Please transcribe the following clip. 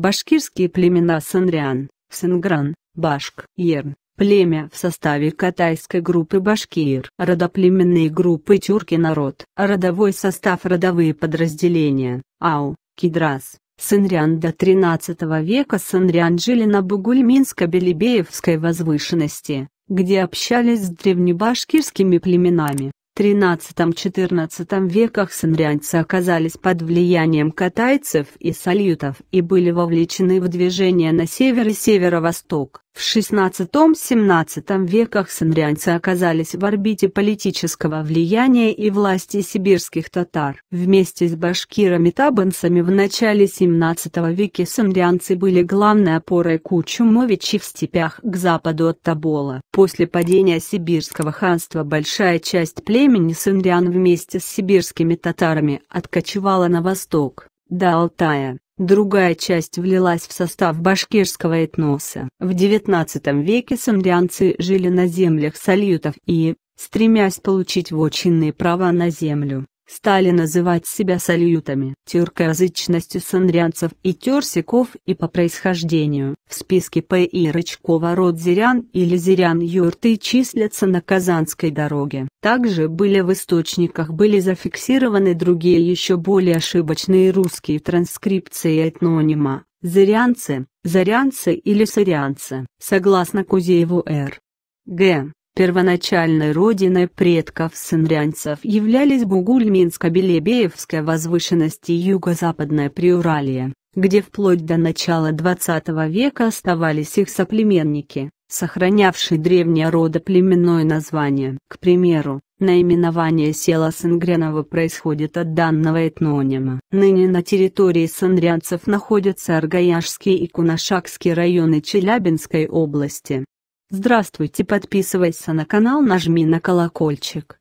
Башкирские племена Санрян, Сенгран, Башк, Ерн, племя в составе катайской группы Башкир, родоплеменные группы тюрки народ, родовой состав родовые подразделения, Ау, Кидрас, Сынрян до XIII века Сынрян жили на Бугульминско-Белебеевской возвышенности, где общались с древнебашкирскими племенами. XIII-XIV веках санрянцы оказались под влиянием катайцев и салютов и были вовлечены в движение на север и северо-восток. В XVI-XVII веках санрянцы оказались в орбите политического влияния и власти сибирских татар. Вместе с башкирами-табанцами в начале XVII века санрянцы были главной опорой Кучумовичи в степях к западу от Тобола. После падения сибирского ханства большая часть племени санрян вместе с сибирскими татарами откочевала на восток, до Алтая. Другая часть влилась в состав башкирского этноса. В XIX веке самрянцы жили на землях салютов и, стремясь получить вотчинные права на землю, стали называть себя салютами. Тюркоязычностью санрянцев и терсиков и по происхождению. В списке П. и Рычкова род зырян или зырян-юрты числятся на Казанской дороге. Также были в источниках были зафиксированы другие еще более ошибочные русские транскрипции этнонима. Зырянцы, зарянцы или сырянцы, согласно Кузееву Р. Г. Первоначальной родиной предков сынрянцев являлись Бугульминско-Белебеевской возвышенности юго-западное Приуралье, где вплоть до начала XX века оставались их соплеменники, сохранявшие древнее родоплеменное название. К примеру, наименование села Сангреново происходит от данного этнонима. Ныне на территории сангрянцев находятся Аргаяшский и Кунашакский районы Челябинской области. Здравствуйте, подписывайся на канал, нажми на колокольчик.